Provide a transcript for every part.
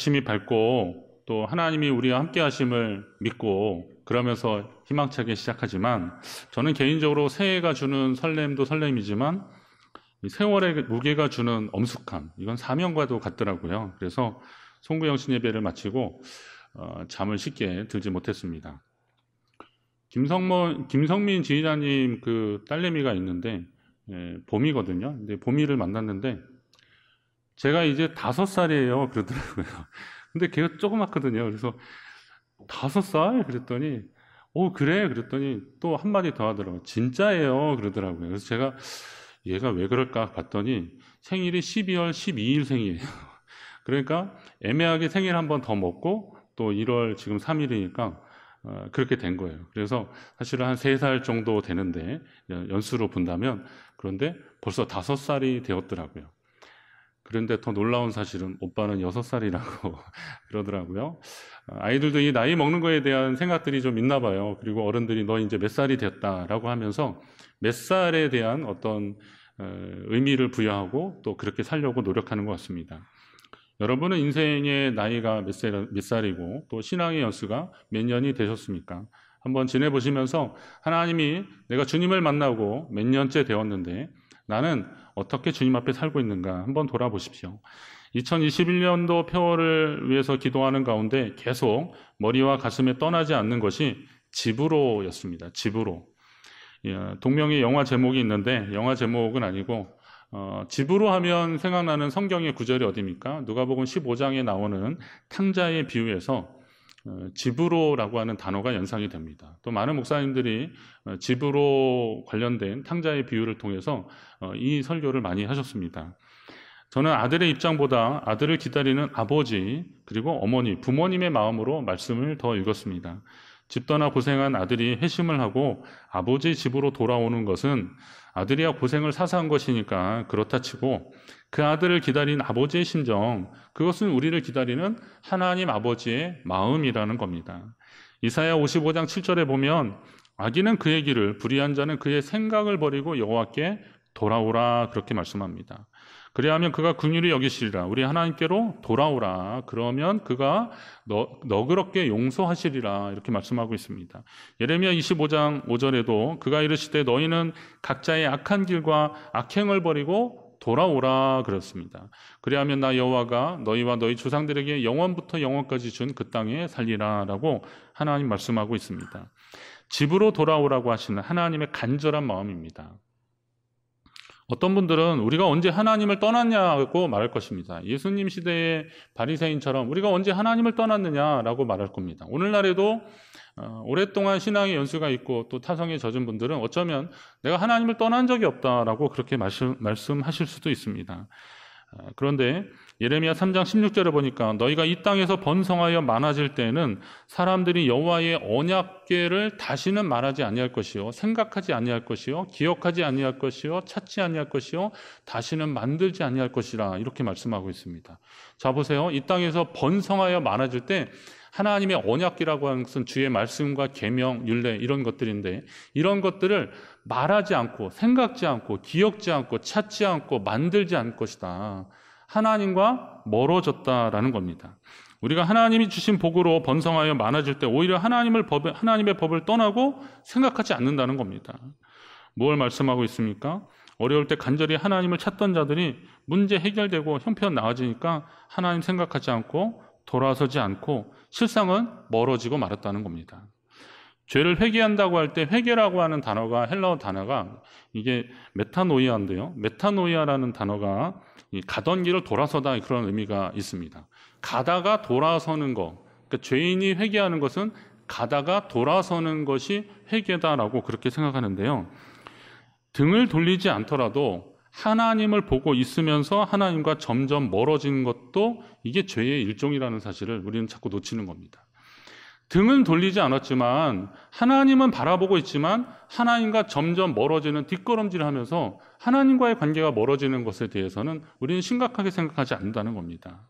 부침이 밟고 또 하나님이 우리와 함께 하심을 믿고 그러면서 희망차게 시작하지만 저는 개인적으로 새해가 주는 설렘도 설렘이지만 세월의 무게가 주는 엄숙함 이건 사명과도 같더라고요. 그래서 송구영신 예배를 마치고 어, 잠을 쉽게 들지 못했습니다. 김성모, 김성민 지휘자님 그 딸내미가 있는데 예, 봄이거든요. 근데 봄이를 만났는데 제가 이제 다섯 살이에요. 그러더라고요. 근데 걔가 조그맣거든요. 그래서 다섯 살? 그랬더니, 오, 어, 그래? 그랬더니 또 한마디 더 하더라고요. 진짜예요. 그러더라고요. 그래서 제가 얘가 왜 그럴까 봤더니 생일이 12월 12일 생이에요. 그러니까 애매하게 생일 한 번 더 먹고 또 1월 지금 3일이니까 어, 그렇게 된 거예요. 그래서 사실은 한 3살 정도 되는데 연수로 본다면 그런데 벌써 5살이 되었더라고요. 그런데 더 놀라운 사실은 오빠는 6살이라고 그러더라고요. 아이들도 이 나이 먹는 거에 대한 생각들이 좀 있나 봐요. 그리고 어른들이 너 이제 몇 살이 됐다라고 하면서 몇 살에 대한 어떤 어, 의미를 부여하고 또 그렇게 살려고 노력하는 것 같습니다. 여러분은 인생의 나이가 몇, 살, 몇 살이고 또 신앙의 연수가 몇 년이 되셨습니까? 한번 지내보시면서 하나님이 내가 주님을 만나고 몇 년째 되었는데 나는 어떻게 주님 앞에 살고 있는가 한번 돌아보십시오. 2021년도 표어를 위해서 기도하는 가운데 계속 머리와 가슴에 떠나지 않는 것이 집으로였습니다. 집으로. 예, 동명의 영화 제목이 있는데 영화 제목은 아니고 어, 집으로 하면 생각나는 성경의 구절이 어디입니까? 누가복음 15장에 나오는 탕자의 비유에서 어, 집으로라고 하는 단어가 연상이 됩니다. 또 많은 목사님들이 어, 집으로 관련된 탕자의 비유를 통해서 어, 이 설교를 많이 하셨습니다. 저는 아들의 입장보다 아들을 기다리는 아버지 그리고 어머니 부모님의 마음으로 말씀을 더 읽었습니다. 집 떠나 고생한 아들이 회심을 하고 아버지 집으로 돌아오는 것은 아들이야 고생을 사사한 것이니까 그렇다 치고 그 아들을 기다린 아버지의 심정, 그것은 우리를 기다리는 하나님 아버지의 마음이라는 겁니다. 이사야 55장 7절에 보면 아기는 그의 길을 불의한 자는 그의 생각을 버리고 여호와께 돌아오라 그렇게 말씀합니다. 그래야 하면 그가 긍휼히 여기시리라 우리 하나님께로 돌아오라 그러면 그가 너, 너그럽게 용서하시리라 이렇게 말씀하고 있습니다. 예레미야 25장 5절에도 그가 이르시되 너희는 각자의 악한 길과 악행을 버리고 돌아오라 그랬습니다. 그리하면 나 여호와가 너희와 너희 조상들에게 영원부터 영원까지 준 그 땅에 살리라라고 하나님 말씀하고 있습니다. 집으로 돌아오라고 하시는 하나님의 간절한 마음입니다. 어떤 분들은 우리가 언제 하나님을 떠났냐고 말할 것입니다. 예수님 시대의 바리새인처럼 우리가 언제 하나님을 떠났느냐라고 말할 겁니다. 오늘날에도 어, 오랫동안 신앙의 연수가 있고 또 타성에 젖은 분들은 어쩌면 내가 하나님을 떠난 적이 없다라고 그렇게 말씀, 말씀하실 수도 있습니다. 어, 그런데 예레미야 3장 16절을 보니까 너희가 이 땅에서 번성하여 많아질 때에는 사람들이 여호와의 언약궤를 다시는 말하지 아니할 것이요 생각하지 아니할 것이요 기억하지 아니할 것이요 찾지 아니할 것이요 다시는 만들지 아니할 것이라 이렇게 말씀하고 있습니다. 자 보세요. 이 땅에서 번성하여 많아질 때 하나님의 언약기라고 하는 것은 주의 말씀과 계명, 율례 이런 것들인데 이런 것들을 말하지 않고 생각지 않고 기억지 않고 찾지 않고 만들지 않을 것이다. 하나님과 멀어졌다라는 겁니다. 우리가 하나님이 주신 복으로 번성하여 많아질 때 오히려 하나님을 법, 하나님의 법을 떠나고 생각하지 않는다는 겁니다. 뭘 말씀하고 있습니까? 어려울 때 간절히 하나님을 찾던 자들이 문제 해결되고 형편 나아지니까 하나님 생각하지 않고 돌아서지 않고 실상은 멀어지고 말았다는 겁니다. 죄를 회개한다고 할 때 회개라고 하는 단어가 헬라어 단어가 이게 메타노이아인데요. 메타노이아라는 단어가 가던 길을 돌아서다 그런 의미가 있습니다. 가다가 돌아서는 거. 그러니까 죄인이 회개하는 것은 가다가 돌아서는 것이 회개다라고 그렇게 생각하는데요. 등을 돌리지 않더라도 하나님을 보고 있으면서 하나님과 점점 멀어지는 것도 이게 죄의 일종이라는 사실을 우리는 자꾸 놓치는 겁니다. 등은 돌리지 않았지만 하나님은 바라보고 있지만 하나님과 점점 멀어지는 뒷걸음질 을 하면서 하나님과의 관계가 멀어지는 것에 대해서는 우리는 심각하게 생각하지 않는다는 겁니다.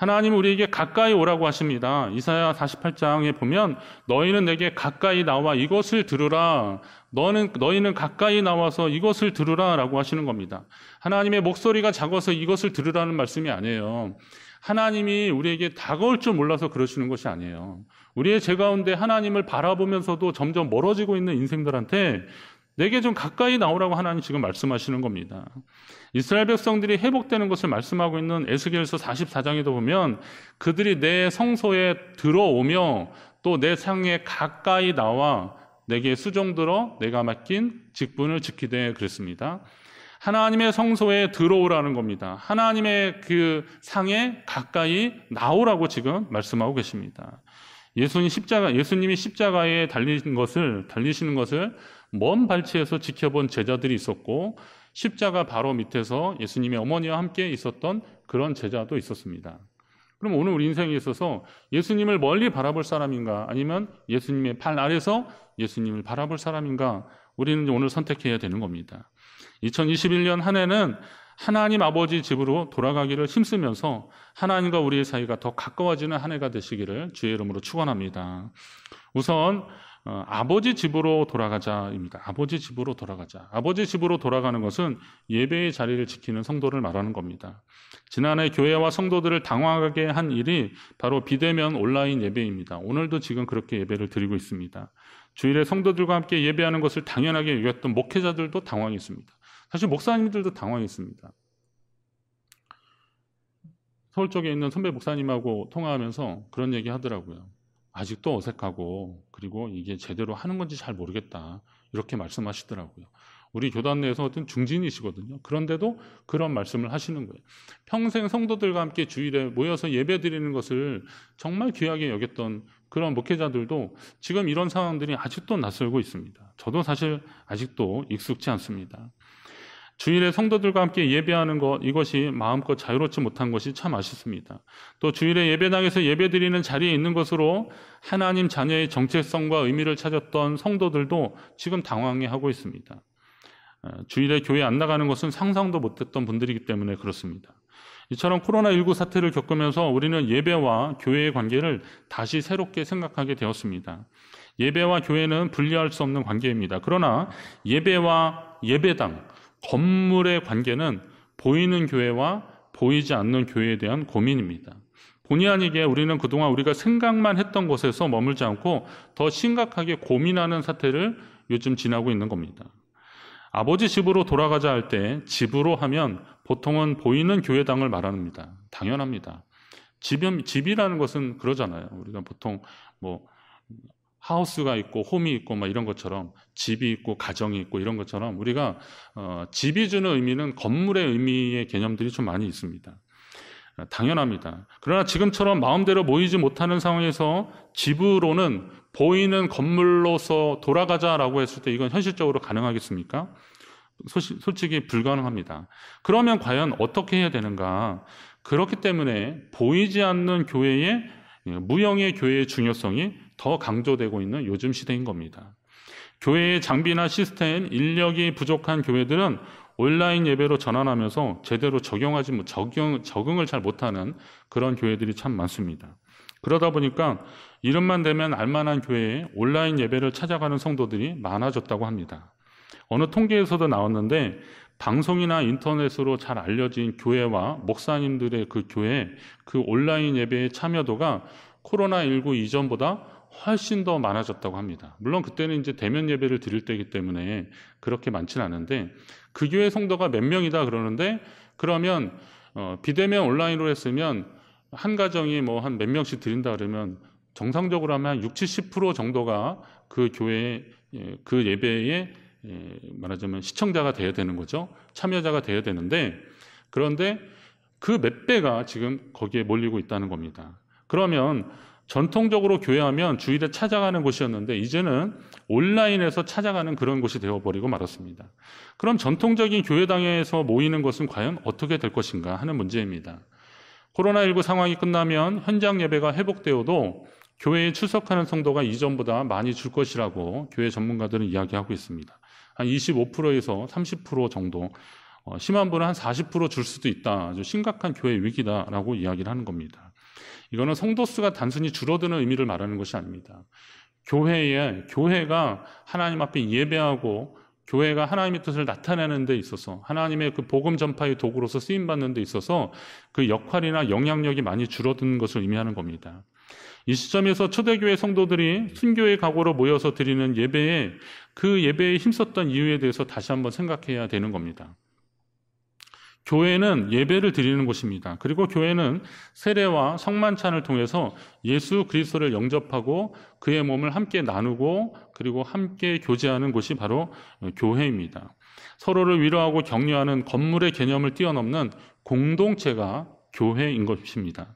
하나님 우리에게 가까이 오라고 하십니다. 이사야 48장에 보면 너희는 내게 가까이 나와 이것을 들으라. 너는 너희는 가까이 나와서 이것을 들으라라고 하시는 겁니다. 하나님의 목소리가 작아서 이것을 들으라는 말씀이 아니에요. 하나님이 우리에게 다가올 줄 몰라서 그러시는 것이 아니에요. 우리의 죄 가운데 하나님을 바라보면서도 점점 멀어지고 있는 인생들한테 내게 좀 가까이 나오라고 하나님 지금 말씀하시는 겁니다. 이스라엘 백성들이 회복되는 것을 말씀하고 있는 에스겔서 44장에도 보면 그들이 내 성소에 들어오며 또 내 상에 가까이 나와 내게 수종들어 내가 맡긴 직분을 지키되 그랬습니다. 하나님의 성소에 들어오라는 겁니다. 하나님의 그 상에 가까이 나오라고 지금 말씀하고 계십니다. 예수님 십자가 예수님이 십자가에 달리신 것을 달리시는 것을 먼 발치에서 지켜본 제자들이 있었고 십자가 바로 밑에서 예수님의 어머니와 함께 있었던 그런 제자도 있었습니다. 그럼 오늘 우리 인생에 있어서 예수님을 멀리 바라볼 사람인가 아니면 예수님의 팔 아래서 예수님을 바라볼 사람인가 우리는 오늘 선택해야 되는 겁니다. 2021년 한 해는 하나님 아버지 집으로 돌아가기를 힘쓰면서 하나님과 우리의 사이가 더 가까워지는 한 해가 되시기를 주의 이름으로 축원합니다. 우선 어, 아버지 집으로 돌아가자입니다. 아버지 집으로 돌아가자. 아버지 집으로 돌아가는 것은 예배의 자리를 지키는 성도를 말하는 겁니다. 지난해 교회와 성도들을 당황하게 한 일이 바로 비대면 온라인 예배입니다. 오늘도 지금 그렇게 예배를 드리고 있습니다. 주일에 성도들과 함께 예배하는 것을 당연하게 여겼던 목회자들도 당황했습니다. 사실 목사님들도 당황했습니다. 서울 쪽에 있는 선배 목사님하고 통화하면서 그런 얘기 하더라고요. 아직도 어색하고 그리고 이게 제대로 하는 건지 잘 모르겠다 이렇게 말씀하시더라고요. 우리 교단 내에서 어떤 중진이시거든요. 그런데도 그런 말씀을 하시는 거예요. 평생 성도들과 함께 주일에 모여서 예배 드리는 것을 정말 귀하게 여겼던 그런 목회자들도 지금 이런 상황들이 아직도 낯설고 있습니다. 저도 사실 아직도 익숙치 않습니다. 주일에 성도들과 함께 예배하는 것 이것이 마음껏 자유롭지 못한 것이 참 아쉽습니다. 또 주일에 예배당에서 예배드리는 자리에 있는 것으로 하나님 자녀의 정체성과 의미를 찾았던 성도들도 지금 당황해하고 있습니다. 어, 주일에 교회 안 나가는 것은 상상도 못했던 분들이기 때문에 그렇습니다. 이처럼 코로나19 사태를 겪으면서 우리는 예배와 교회의 관계를 다시 새롭게 생각하게 되었습니다. 예배와 교회는 분리할 수 없는 관계입니다. 그러나 예배와 예배당, 건물의 관계는 보이는 교회와 보이지 않는 교회에 대한 고민입니다. 본의 아니게 우리는 그동안 우리가 생각만 했던 곳에서 머물지 않고 더 심각하게 고민하는 사태를 요즘 지나고 있는 겁니다. 아버지 집으로 돌아가자 할 때 집으로 하면 보통은 보이는 교회당을 말합니다. 당연합니다. 집이, 라는 것은 그러잖아요. 우리가 보통 뭐 하우스가 있고 홈이 있고 막 이런 것처럼 집이 있고 가정이 있고 이런 것처럼 우리가 어, 집이 주는 의미는 건물의 의미의 개념들이 좀 많이 있습니다. 아, 당연합니다. 그러나 지금처럼 마음대로 모이지 못하는 상황에서 집으로는 보이는 건물로서 돌아가자라고 했을 때 이건 현실적으로 가능하겠습니까? 소시, 솔직히 불가능합니다. 그러면 과연 어떻게 해야 되는가? 그렇기 때문에 보이지 않는 교회의 예, 무형의 교회의 중요성이 더 강조되고 있는 요즘 시대인 겁니다. 교회의 장비나 시스템, 인력이 부족한 교회들은 온라인 예배로 전환하면서 제대로 적용하지 적용 적응을 잘 못하는 그런 교회들이 참 많습니다. 그러다 보니까 이름만 되면 알만한 교회에 온라인 예배를 찾아가는 성도들이 많아졌다고 합니다. 어느 통계에서도 나왔는데 방송이나 인터넷으로 잘 알려진 교회와 목사님들의 그 교회 그 온라인 예배의 참여도가 코로나19 이전보다 훨씬 더 많아졌다고 합니다. 물론 그때는 이제 대면 예배를 드릴 때이기 때문에 그렇게 많지는 않은데 그 교회 성도가 몇 명이다 그러는데 그러면 어, 비대면 온라인으로 했으면 한 가정이 뭐 한 몇 명씩 드린다 그러면 정상적으로 하면 한 60, 70% 정도가 그 교회 예, 그 예배에 예, 말하자면 시청자가 돼야 되는 거죠. 참여자가 돼야 되는데 그런데 그 몇 배가 지금 거기에 몰리고 있다는 겁니다. 그러면 전통적으로 교회하면 주일에 찾아가는 곳이었는데 이제는 온라인에서 찾아가는 그런 곳이 되어버리고 말았습니다. 그럼 전통적인 교회당에서 모이는 것은 과연 어떻게 될 것인가 하는 문제입니다. 코로나19 상황이 끝나면 현장 예배가 회복되어도 교회에 출석하는 성도가 이전보다 많이 줄 것이라고 교회 전문가들은 이야기하고 있습니다. 한 25%에서 30% 정도, 어, 심한 분은 한 40%줄 수도 있다. 아주 심각한 교회 위기다라고 이야기를 하는 겁니다. 이거는 성도수가 단순히 줄어드는 의미를 말하는 것이 아닙니다. 교회에 교회가 하나님 앞에 예배하고 교회가 하나님의 뜻을 나타내는 데 있어서 하나님의 그 복음 전파의 도구로서 쓰임 받는 데 있어서 그 역할이나 영향력이 많이 줄어든 것을 의미하는 겁니다. 이 시점에서 초대교회 성도들이 순교의 각오로 모여서 드리는 예배에 그 예배에 힘썼던 이유에 대해서 다시 한번 생각해야 되는 겁니다. 교회는 예배를 드리는 곳입니다. 그리고 교회는 세례와 성만찬을 통해서 예수 그리스도를 영접하고 그의 몸을 함께 나누고 그리고 함께 교제하는 곳이 바로 교회입니다. 서로를 위로하고 격려하는 건물의 개념을 뛰어넘는 공동체가 교회인 것입니다.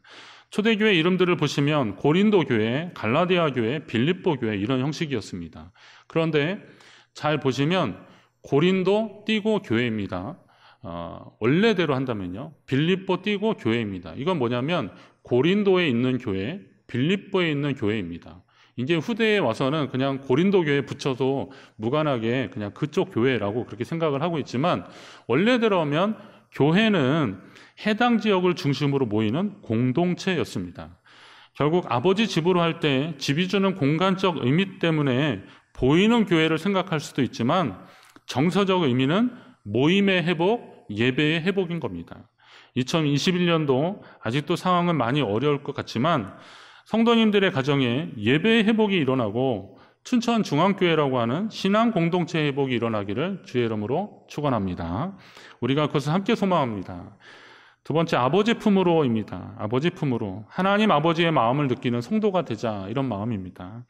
초대교회 이름들을 보시면 고린도 교회, 갈라디아 교회, 빌립보 교회 이런 형식이었습니다. 그런데 잘 보시면 고린도 띠고 교회입니다. 어, 원래대로 한다면요. 빌립보 뛰고 교회입니다. 이건 뭐냐면 고린도에 있는 교회, 빌립보에 있는 교회입니다. 이제 후대에 와서는 그냥 고린도 교회 붙여서 무관하게 그냥 그쪽 교회라고 그렇게 생각을 하고 있지만 원래대로 하면 교회는 해당 지역을 중심으로 모이는 공동체였습니다. 결국 아버지 집으로 할 때 집이 주는 공간적 의미 때문에 보이는 교회를 생각할 수도 있지만 정서적 의미는 모임의 회복, 예배의 회복인 겁니다. 2021년도 아직도 상황은 많이 어려울 것 같지만 성도님들의 가정에 예배의 회복이 일어나고 춘천 중앙교회라고 하는 신앙 공동체 회복이 일어나기를 주의 이름으로 축원합니다. 우리가 그것을 함께 소망합니다. 두 번째 아버지 품으로입니다. 아버지 품으로 하나님 아버지의 마음을 느끼는 성도가 되자 이런 마음입니다.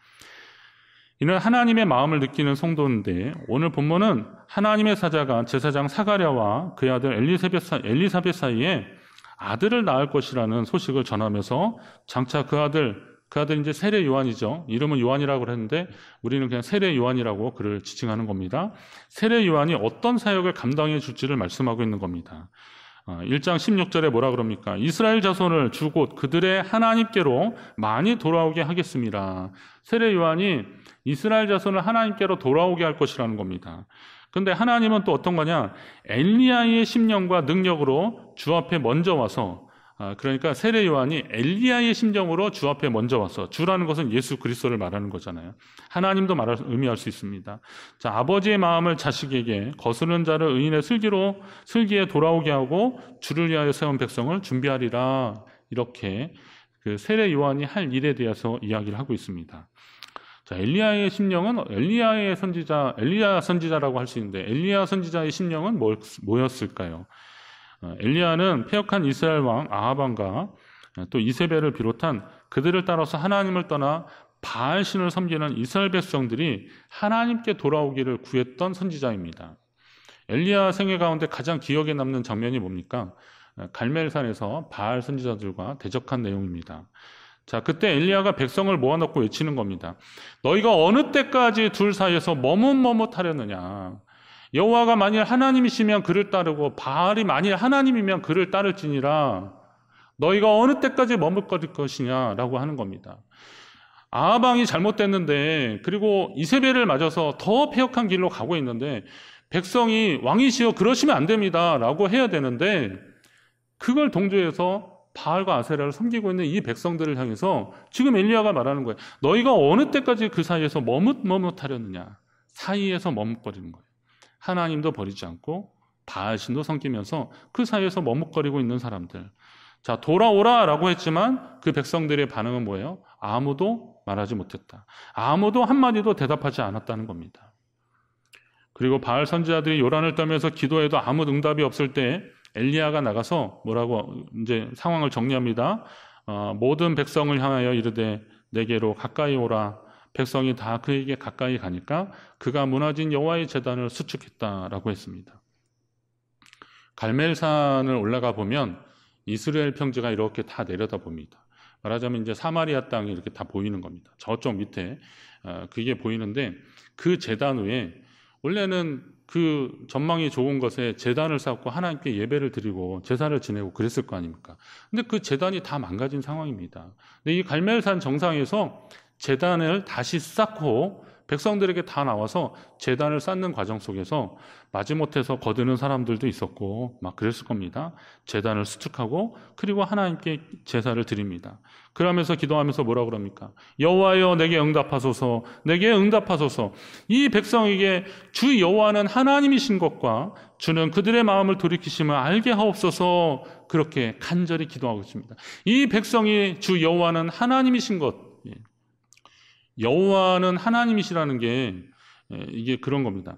이는 하나님의 마음을 느끼는 성도인데 오늘 본문은 하나님의 사자가 제사장 사가랴와 그의 아들 엘리사벳, 사이에 아들을 낳을 것이라는 소식을 전하면서 장차 그 아들 그 아들 이제 세례 요한이죠. 이름은 요한이라고 했는데 우리는 그냥 세례 요한이라고 그를 지칭하는 겁니다. 세례 요한이 어떤 사역을 감당해 줄지를 말씀하고 있는 겁니다. 1장 어, 16절에 뭐라 그럽니까? 이스라엘 자손을 주곧 그들의 하나님께로 많이 돌아오게 하겠습니다. 세례 요한이 이스라엘 자손을 하나님께로 돌아오게 할 것이라는 겁니다. 근데 하나님은 또 어떤 거냐? 엘리야의 심령과 능력으로 주 앞에 먼저 와서 아, 그러니까 세례 요한이 엘리야의 심정으로 주 앞에 먼저 와서 주라는 것은 예수 그리스도를 말하는 거잖아요. 하나님도 말할 의미할 수 있습니다. 자, 아버지의 마음을 자식에게 거스른 자를 의인의 슬기로 슬기에 돌아오게 하고 주를 위하여 세운 백성을 준비하리라 이렇게 그 세례 요한이 할 일에 대해서 이야기를 하고 있습니다. 자, 엘리야의 심령은 엘리야의 선지자, 엘리야 선지자라고 할 수 있는데 엘리야 선지자의 심령은 뭘, 뭐였을까요? 어, 엘리야는 폐역한 이스라엘 왕아하반과또 이세벨을 비롯한 그들을 따라서 하나님을 떠나 바알 신을 섬기는 이스라엘 백성들이 하나님께 돌아오기를 구했던 선지자입니다. 엘리야 생애 가운데 가장 기억에 남는 장면이 뭡니까? 갈멜산에서 바알 선지자들과 대적한 내용입니다. 자, 그때 엘리야가 백성을 모아놓고 외치는 겁니다. 너희가 어느 때까지 둘 사이에서 머뭇머뭇하려느냐. 여호와가 만일 하나님이시면 그를 따르고 바알이 만일 하나님이면 그를 따를지니라. 너희가 어느 때까지 머뭇거릴 것이냐라고 하는 겁니다. 아방이 잘못됐는데 그리고 이세벨을 맞아서 더 폐역한 길로 가고 있는데 백성이 왕이시여 그러시면 안 됩니다라고 해야 되는데 그걸 동조해서 바알과 아세라를 섬기고 있는 이 백성들을 향해서 지금 엘리야가 말하는 거예요. 너희가 어느 때까지 그 사이에서 머뭇머뭇하려느냐. 사이에서 머뭇거리는 거예요. 하나님도 버리지 않고 바알신도 섬기면서 그 사이에서 머뭇거리고 있는 사람들. 자, 돌아오라 라고 했지만 그 백성들의 반응은 뭐예요? 아무도 말하지 못했다. 아무도 한마디도 대답하지 않았다는 겁니다. 그리고 바알 선지자들이 요란을 떠면서 기도해도 아무 응답이 없을 때 엘리야가 나가서 뭐라고 이제 상황을 정리합니다. 어, 모든 백성을 향하여 이르되 내게로 가까이 오라. 백성이 다 그에게 가까이 가니까 그가 무너진 여호와의 재단을 수축했다라고 했습니다. 갈멜산을 올라가 보면 이스라엘 평지가 이렇게 다 내려다 봅니다. 말하자면 이제 사마리아 땅이 이렇게 다 보이는 겁니다. 저쪽 밑에 어, 그게 보이는데 그 재단 위에 원래는 그 전망이 좋은 것에 재단을 쌓고 하나님께 예배를 드리고 제사를 지내고 그랬을 거 아닙니까? 근데 그 재단이 다 망가진 상황입니다. 근데 이 갈멜산 정상에서 재단을 다시 쌓고 백성들에게 다 나와서 재단을 쌓는 과정 속에서 마지못해서 거드는 사람들도 있었고 막 그랬을 겁니다. 재단을 수축하고 그리고 하나님께 제사를 드립니다. 그러면서 기도하면서 뭐라 그럽니까? 여호와여 내게 응답하소서. 내게 응답하소서. 이 백성에게 주 여호와는 하나님이신 것과 주는 그들의 마음을 돌이키심을 알게 하옵소서. 그렇게 간절히 기도하고 있습니다. 이 백성이 주 여호와는 하나님이신 것 여호와는 하나님이시라는 게 이게 그런 겁니다.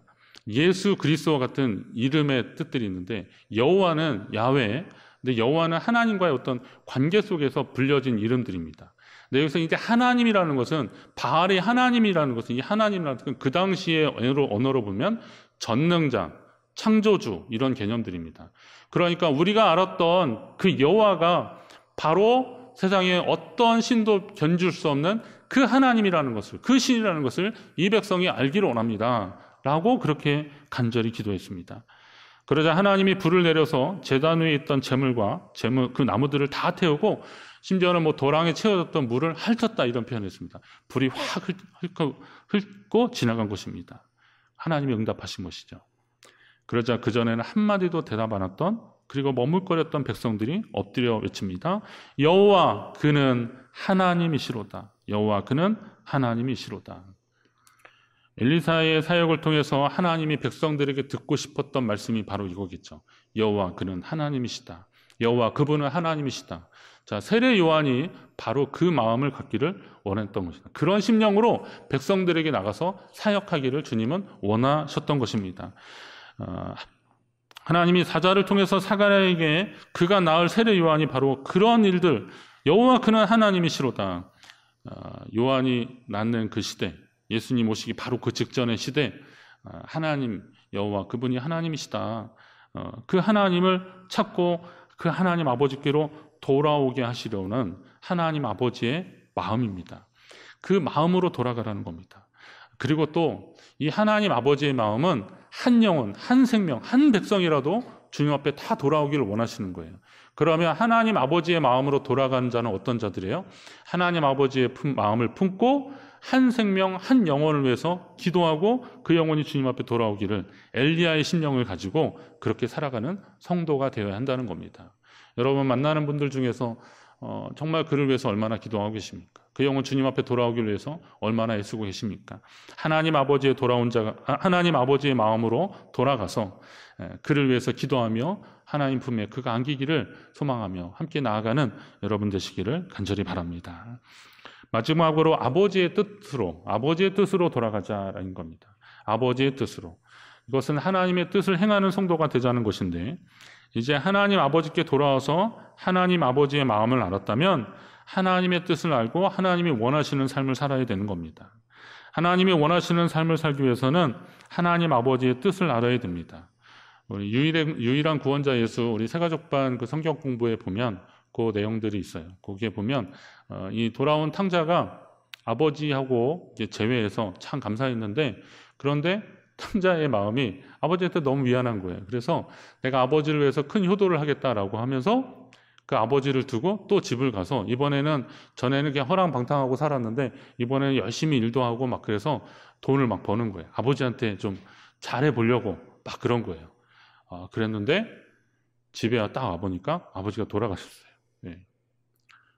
예수 그리스도와 같은 이름의 뜻들이 있는데 여호와는 야외, 근데 여호와는 하나님과의 어떤 관계 속에서 불려진 이름들입니다. 근데 여기서 이제 하나님이라는 것은 바알의 하나님이라는 것은 이 하나님이라는 것은 그 당시의 언어로, 언어로 보면 전능자, 창조주 이런 개념들입니다. 그러니까 우리가 알았던 그 여호와가 바로 세상에 어떤 신도 견줄 수 없는 그 하나님이라는 것을, 그 신이라는 것을 이 백성이 알기를 원합니다. 라고 그렇게 간절히 기도했습니다. 그러자 하나님이 불을 내려서 재단 위에 있던 재물과 재물, 그 나무들을 다 태우고 심지어는 뭐 도랑에 채워졌던 물을 핥았다 이런 표현을 했습니다. 불이 확 훑고, 고 지나간 것입니다. 하나님이 응답하신 것이죠. 그러자 그전에는 한마디도 대답 안 했던 그리고 머물거렸던 백성들이 엎드려 외칩니다. 여호와 그는 하나님이시로다. 여호와 그는 하나님이시로다. 엘리사의 사역을 통해서 하나님이 백성들에게 듣고 싶었던 말씀이 바로 이거겠죠. 여호와 그는 하나님이시다. 여호와 그분은 하나님이시다. 자, 세례 요한이 바로 그 마음을 갖기를 원했던 것입니다. 그런 심령으로 백성들에게 나가서 사역하기를 주님은 원하셨던 것입니다. 어, 하나님이 사자를 통해서 사가랴에게 그가 낳을 세례 요한이 바로 그런 일들 여호와 그는 하나님이시로다. 어, 요한이 낳는 그 시대, 예수님 오시기 바로 그 직전의 시대, 어, 하나님 여호와 그분이 하나님이시다. 어, 그 하나님을 찾고 그 하나님 아버지께로 돌아오게 하시려는 하나님 아버지의 마음입니다. 그 마음으로 돌아가라는 겁니다. 그리고 또 이 하나님 아버지의 마음은 한 영혼, 한 생명, 한 백성이라도 주님 앞에 다 돌아오기를 원하시는 거예요. 그러면 하나님 아버지의 마음으로 돌아간 자는 어떤 자들이에요? 하나님 아버지의 품, 마음을 품고 한 생명, 한 영혼을 위해서 기도하고 그 영혼이 주님 앞에 돌아오기를 엘리야의 신령을 가지고 그렇게 살아가는 성도가 되어야 한다는 겁니다. 여러분 만나는 분들 중에서 어, 정말 그를 위해서 얼마나 기도하고 계십니까? 그 영혼 주님 앞에 돌아오기 위해서 얼마나 애쓰고 계십니까? 하나님 아버지의 돌아온 자가 아, 하나님 아버지의 마음으로 돌아가서 그를 위해서 기도하며 하나님 품에 그가 안기기를 소망하며 함께 나아가는 여러분 되시기를 간절히 바랍니다. 마지막으로 아버지의 뜻으로 아버지의 뜻으로 돌아가자라는 겁니다. 아버지의 뜻으로 이것은 하나님의 뜻을 행하는 성도가 되자는 것인데 이제 하나님 아버지께 돌아와서 하나님 아버지의 마음을 알았다면 하나님의 뜻을 알고 하나님이 원하시는 삶을 살아야 되는 겁니다. 하나님이 원하시는 삶을 살기 위해서는 하나님 아버지의 뜻을 알아야 됩니다. 우리 유일한, 유일한 구원자 예수 우리 세가족반그 성경 공부에 보면 그 내용들이 있어요. 거기에 보면 어, 이 돌아온 탕자가 아버지하고 제외해서 참 감사했는데 그런데 탕자의 마음이 아버지한테 너무 미안한 거예요. 그래서 내가 아버지를 위해서 큰 효도를 하겠다라고 하면서 그 아버지를 두고 또 집을 가서 이번에는 전에는 그냥 허랑방탕하고 살았는데 이번에는 열심히 일도 하고 막 그래서 돈을 막 버는 거예요. 아버지한테 좀 잘해 보려고 막 그런 거예요. 어, 그랬는데 집에 딱 와보니까 아버지가 돌아가셨어요. 예.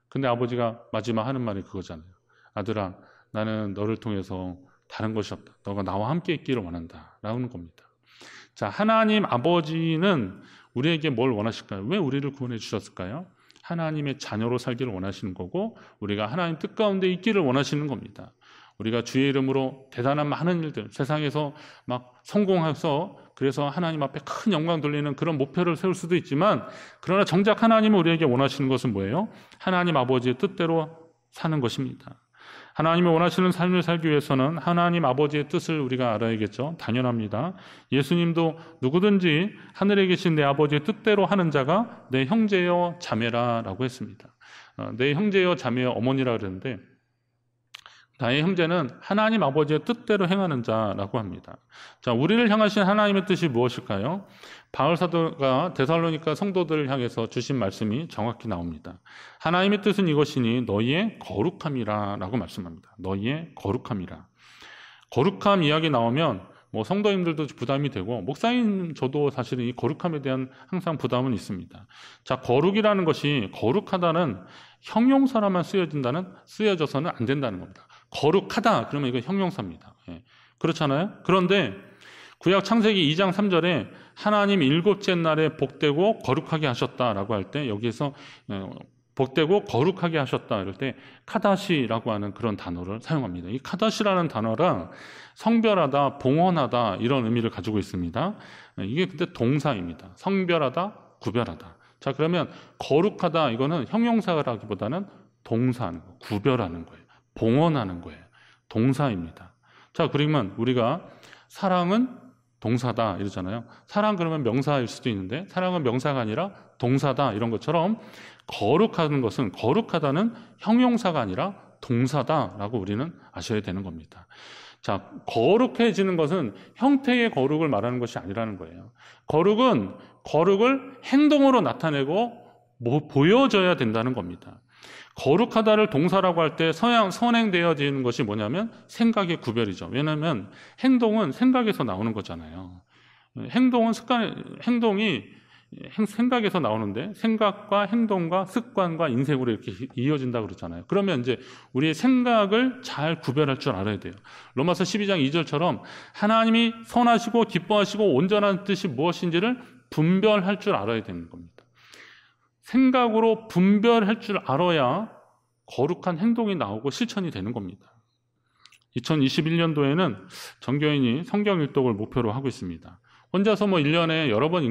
근데 아버지가 마지막 하는 말이 그거잖아요. 아들아, 나는 너를 통해서 다른 것이 없다. 너가 나와 함께 있기를 원한다. 라는 겁니다. 자, 하나님 아버지는 우리에게 뭘 원하실까요? 왜 우리를 구원해 주셨을까요? 하나님의 자녀로 살기를 원하시는 거고, 우리가 하나님 뜻 가운데 있기를 원하시는 겁니다. 우리가 주의 이름으로 대단한 많은 일들, 세상에서 막 성공해서 그래서 하나님 앞에 큰 영광 돌리는 그런 목표를 세울 수도 있지만 그러나 정작 하나님은 우리에게 원하시는 것은 뭐예요? 하나님 아버지의 뜻대로 사는 것입니다. 하나님이 원하시는 삶을 살기 위해서는 하나님 아버지의 뜻을 우리가 알아야겠죠. 당연합니다. 예수님도 누구든지 하늘에 계신 내 아버지의 뜻대로 하는 자가 내 형제여 자매라라고 했습니다. 어, 내 형제여 자매여 어머니라 그랬는데 다의 형제는 하나님 아버지의 뜻대로 행하는 자라고 합니다. 자, 우리를 향하신 하나님의 뜻이 무엇일까요? 바울 사도가 데살로니카 성도들을 향해서 주신 말씀이 정확히 나옵니다. 하나님의 뜻은 이것이니 너희의 거룩함이라라고 말씀합니다. 너희의 거룩함이라. 거룩함 이야기 나오면 뭐 성도님들도 부담이 되고 목사님 저도 사실은 이 거룩함에 대한 항상 부담은 있습니다. 자, 거룩이라는 것이 거룩하다는 형용사로만 쓰여진다는 쓰여져서는 안 된다는 겁니다. 거룩하다 그러면 이거 형용사입니다. 예. 그렇잖아요. 그런데 구약 창세기 2장 3절에 하나님 일곱째 날에 복되고 거룩하게 하셨다라고 할 때 여기에서 어, 복되고 거룩하게 하셨다 이럴 때 카다시라고 하는 그런 단어를 사용합니다. 이 카다시라는 단어랑 성별하다, 봉헌하다 이런 의미를 가지고 있습니다. 어, 이게 그때 동사입니다. 성별하다, 구별하다. 자 그러면 거룩하다 이거는 형용사라기보다는 동사하는 거, 구별하는 거예요. 봉헌하는 거예요. 동사입니다. 자, 그러면 우리가 사랑은 동사다 이러잖아요. 사랑 그러면 명사일 수도 있는데 사랑은 명사가 아니라 동사다 이런 것처럼 거룩하는 것은 거룩하다는 형용사가 아니라 동사다라고 우리는 아셔야 되는 겁니다. 자, 거룩해지는 것은 형태의 거룩을 말하는 것이 아니라는 거예요. 거룩은 거룩을 행동으로 나타내고 뭐 보여져야 된다는 겁니다. 거룩하다를 동사라고 할 때 선행되어지는 것이 뭐냐면 생각의 구별이죠. 왜냐하면 행동은 생각에서 나오는 거잖아요. 행동은 습관, 행동이 생각에서 나오는데 생각과 행동과 습관과 인생으로 이렇게 이어진다 그러잖아요. 그러면 이제 우리의 생각을 잘 구별할 줄 알아야 돼요. 로마서 12장 2절처럼 하나님이 선하시고 기뻐하시고 온전한 뜻이 무엇인지를 분별할 줄 알아야 되는 겁니다. 생각으로 분별할 줄 알아야 거룩한 행동이 나오고 실천이 되는 겁니다. 2021년도에는 정교인이 성경 일독을 목표로 하고 있습니다. 혼자서 뭐 1년에 여러 번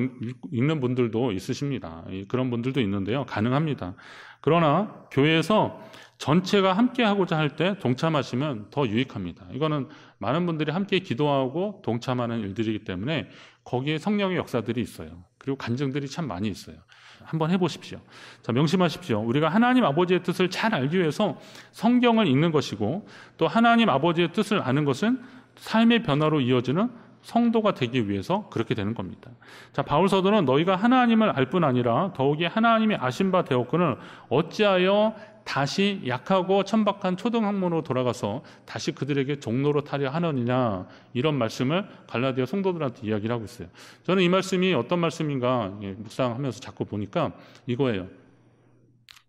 읽는 분들도 있으십니다. 그런 분들도 있는데요. 가능합니다. 그러나 교회에서 전체가 함께 하고자 할 때 동참하시면 더 유익합니다. 이거는 많은 분들이 함께 기도하고 동참하는 일들이기 때문에 거기에 성령의 역사들이 있어요. 그리고 간증들이 참 많이 있어요. 한번 해보십시오. 자, 명심하십시오. 우리가 하나님 아버지의 뜻을 잘 알기 위해서 성경을 읽는 것이고 또 하나님 아버지의 뜻을 아는 것은 삶의 변화로 이어지는 성도가 되기 위해서 그렇게 되는 겁니다. 자, 바울서도는 너희가 하나님을 알 뿐 아니라 더욱이 하나님의 아신 바 되었건을 어찌하여 다시 약하고 천박한 초등학문으로 돌아가서 다시 그들에게 종로로 타려 하느냐 이런 말씀을 갈라디아 성도들한테 이야기를 하고 있어요. 저는 이 말씀이 어떤 말씀인가 예, 묵상하면서 자꾸 보니까 이거예요.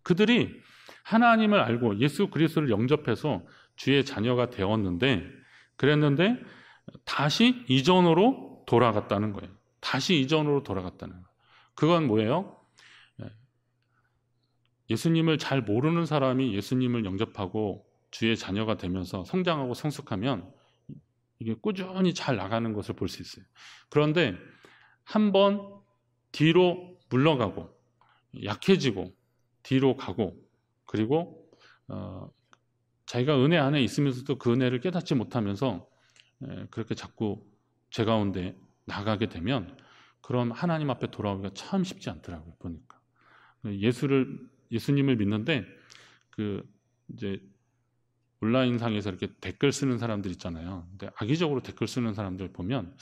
그들이 하나님을 알고 예수 그리스도를 영접해서 주의 자녀가 되었는데 그랬는데 다시 이전으로 돌아갔다는 거예요. 다시 이전으로 돌아갔다는 거예요. 그건 뭐예요? 예수님을 잘 모르는 사람이 예수님을 영접하고 주의 자녀가 되면서 성장하고 성숙하면 이게 꾸준히 잘 나가는 것을 볼 수 있어요. 그런데 한 번 뒤로 물러가고 약해지고 뒤로 가고 그리고 어, 자기가 은혜 안에 있으면서도 그 은혜를 깨닫지 못하면서 에, 그렇게 자꾸 제 가운데 나가게 되면 그럼 하나님 앞에 돌아오기가 참 쉽지 않더라고요 보니까 예수를 예수님을 믿는데 그 이제 온라인상에서 이렇게 댓글 쓰는 사람들 있잖아요. 근데 악의적으로 댓글 쓰는 사람들 보면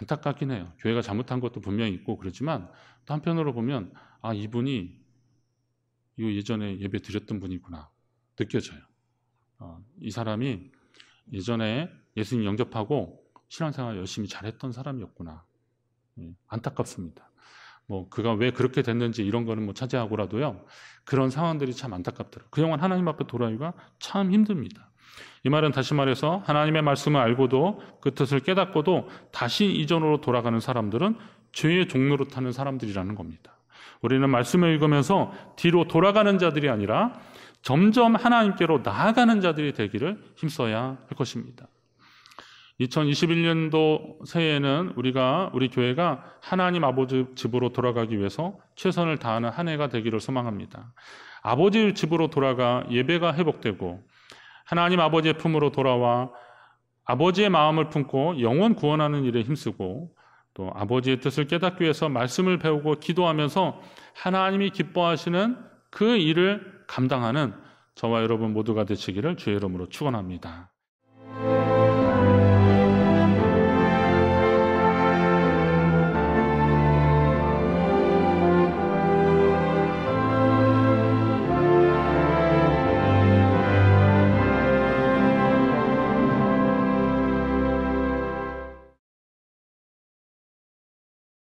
안타깝긴 해요. 교회가 잘못한 것도 분명히 있고 그렇지만또 한편으로 보면 아 이분이 이 예전에 예배 드렸던 분이구나 느껴져요. 어, 이 사람이 예전에 예수님 영접하고 신앙생활 열심히 잘했던 사람이었구나 예, 안타깝습니다. 뭐 그가 왜 그렇게 됐는지 이런 거는 뭐 차지하고라도요. 그런 상황들이 참 안타깝더라. 그영원 하나님 앞에 돌아오기가 참 힘듭니다. 이 말은 다시 말해서 하나님의 말씀을 알고도 그 뜻을 깨닫고도 다시 이전으로 돌아가는 사람들은 죄의 종로로 타는 사람들이라는 겁니다. 우리는 말씀을 읽으면서 뒤로 돌아가는 자들이 아니라 점점 하나님께로 나아가는 자들이 되기를 힘써야 할 것입니다. 2021년도 새해에는 우리가 우리 교회가 하나님 아버지 집으로 돌아가기 위해서 최선을 다하는 한 해가 되기를 소망합니다. 아버지 집으로 돌아가 예배가 회복되고 하나님 아버지의 품으로 돌아와 아버지의 마음을 품고 영원 구원하는 일에 힘쓰고 또 아버지의 뜻을 깨닫기 위해서 말씀을 배우고 기도하면서 하나님이 기뻐하시는 그 일을 감당하는 저와 여러분 모두가 되시기를 주의 이름으로 축원합니다.